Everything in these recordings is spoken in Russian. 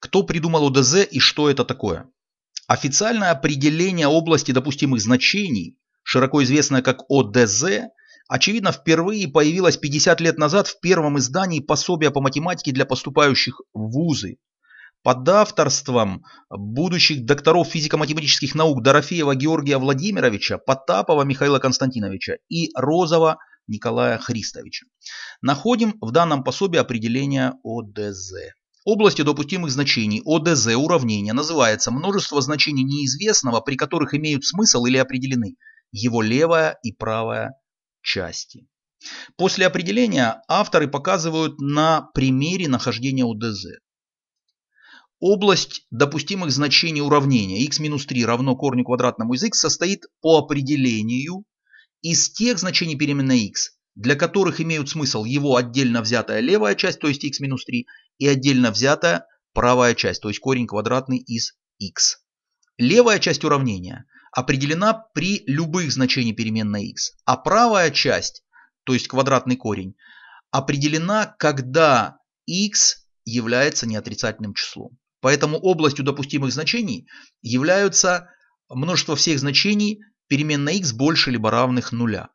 Кто придумал ОДЗ и что это такое? Официальное определение области допустимых значений, широко известное как ОДЗ, очевидно, впервые появилось 50 лет назад в первом издании пособия по математике для поступающих в вузы. Под авторством будущих докторов физико-математических наук Дорофеева Георгия Владимировича, Потапова Михаила Константиновича и Розова Николая Христовича. Находим в данном пособии определение ОДЗ. Области допустимых значений ОДЗ уравнения называется множество значений неизвестного, при которых имеют смысл или определены его левая и правая части. После определения авторы показывают на примере нахождения ОДЗ. Область допустимых значений уравнения x-3 равно корню квадратному из x состоит по определению из тех значений переменной x, для которых имеют смысл его отдельно взятая левая часть, то есть x минус 3, и отдельно взятая правая часть, то есть корень квадратный из x. Левая часть уравнения определена при любых значениях переменной x, а правая часть, то есть квадратный корень, определена, когда x является неотрицательным числом. Поэтому областью допустимых значений являются множество всех значений переменной x больше либо равных нуля.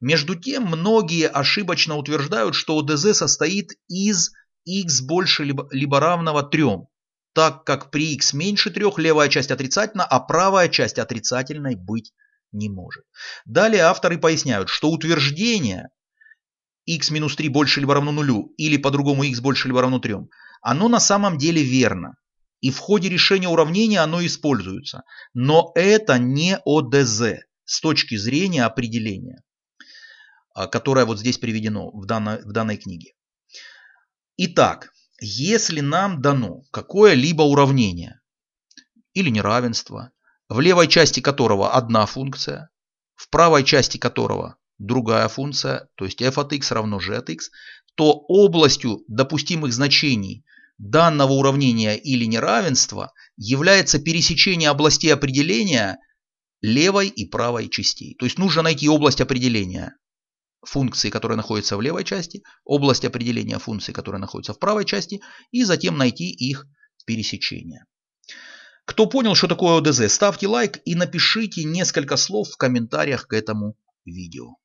Между тем, многие ошибочно утверждают, что ОДЗ состоит из x больше либо, либо равного 3, так как при x меньше 3 левая часть отрицательна, а правая часть отрицательной быть не может. Далее авторы поясняют, что утверждение x минус 3 больше либо равно 0 или по-другому x больше либо равно 3, оно на самом деле верно. И в ходе решения уравнения оно используется. Но это не ОДЗ с точки зрения определения. А, которое вот здесь приведено в данной, в данной книге. Итак, если нам дано какое-либо уравнение или неравенство, в левой части которого одна функция, в правой части которого другая функция, то есть f от x равно g от x, то областью допустимых значений данного уравнения или неравенства является пересечение областей определения левой и правой частей. То есть нужно найти область определения функции, которая находится в левой части, область определения функции, которая находится в правой части, и затем найти их пересечение. Кто понял, что такое ОДЗ, ставьте лайк и напишите несколько слов в комментариях к этому видео.